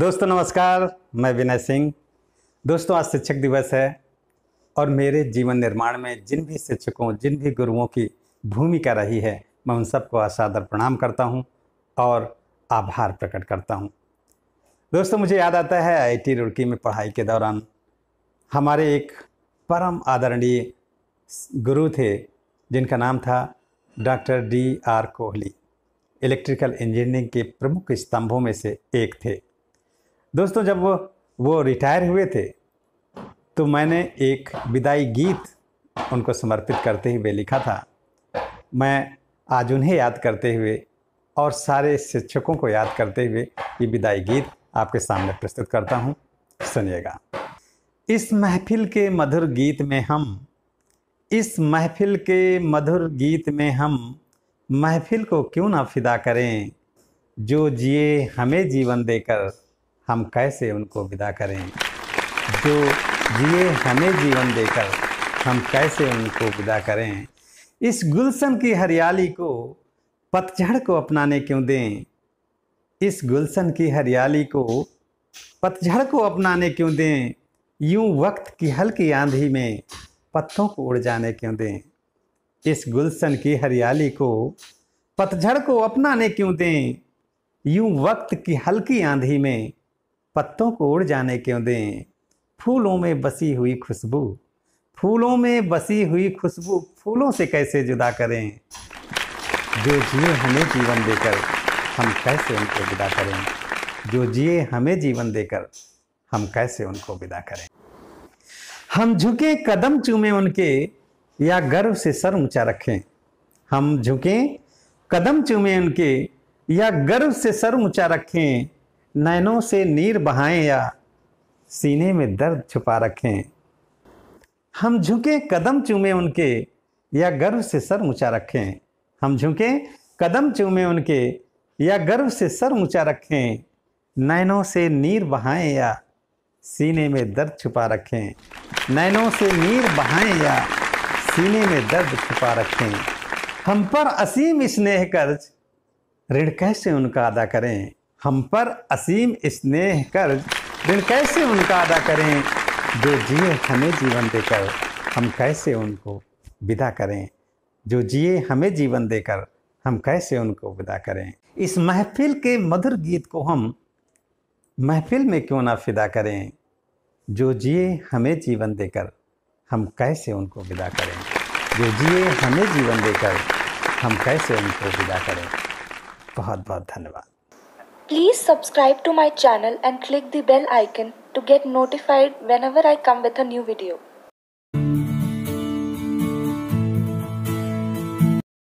दोस्तों नमस्कार मैं विनय सिंह दोस्तों आज शिक्षक दिवस है और मेरे जीवन निर्माण में जिन भी शिक्षकों जिन भी गुरुओं की भूमिका रही है मैं उन सबको असादर प्रणाम करता हूँ और आभार प्रकट करता हूँ दोस्तों मुझे याद आता है आईटी रुड़की में पढ़ाई के दौरान हमारे एक परम आदरणीय गुरु थे जिनका नाम था doctor D R Kohli electrical engineering के प्रमुख स्तंभों में से एक थे दोस्तों जब वो वो रिटायर हुए थे तो मैंने एक विदाई गीत उनको समर्पित करते हुए लिखा था मैं आज उन्हें याद करते हुए और सारे शिक्षकों को याद करते हुए ये विदाई गीत आपके सामने प्रस्तुत करता हूँ सुनिएगा इस महफिल के मधुर गीत में हम इस महफिल के मधुर गीत में हम महफिल को क्यों ना फिदा करें जो जिए हमें जीवन देकर हम कैसे उनको विदा करें जो जिए हमें जीवन देकर हम कैसे उनको विदा करें इस गुलशन की हरियाली को पतझड़ को अपनाने क्यों दें इस गुलशन की हरियाली को पतझड़ को अपनाने क्यों दें यूं वक्त की हल्की आंधी में पत्तों को उड़ जाने क्यों दें इस गुलशन की हरियाली को पतझड़ को अपनाने क्यों दें यूं वक्त की हल्की आंधी में पत्तों को उड़ जाने क्यों दें फूलों में बसी हुई खुशबू फूलों में बसी हुई खुशबू फूलों से कैसे जुदा करें जो जिए हमें जीवन देकर हम कैसे उनको विदा करें जो जिए हमें जीवन देकर हम कैसे उनको विदा करें हम झुके कदम चूमे उनके या गर्व से सर ऊंचा रखें हम झुके कदम चूमे उनके या गर्व से सर ऊंचा रखें नैनों से नीर बहाएं या सीने में दर्द छुपा रखें हम झुके कदम चूमें उनके या गर्व से सर ऊँचा रखें हम झुके कदम चूमे उनके या गर्व से सर ऊँचा रखें नैनों से नीर बहाएं या सीने में दर्द छुपा रखें नैनों से नीर बहाएं या सीने में दर्द छुपा रखें हम पर असीम स्नेह कर्ज ऋण कैसे उनका अदा करें हम पर असीम स्नेह कर दिन कैसे उनका अदा करें जो जिए हमें जीवन देकर हम कैसे उनको विदा करें जो जिए हमें जीवन देकर हम कैसे उनको विदा करें इस महफिल के मधुर गीत को हम महफिल में क्यों ना फिदा करें जो जिए हमें जीवन देकर हम कैसे उनको विदा करें जो जिए हमें जीवन देकर हम कैसे उनको विदा करें बहुत बहुत धन्यवाद Please subscribe to my channel and click the bell icon to get notified whenever I come with a new video.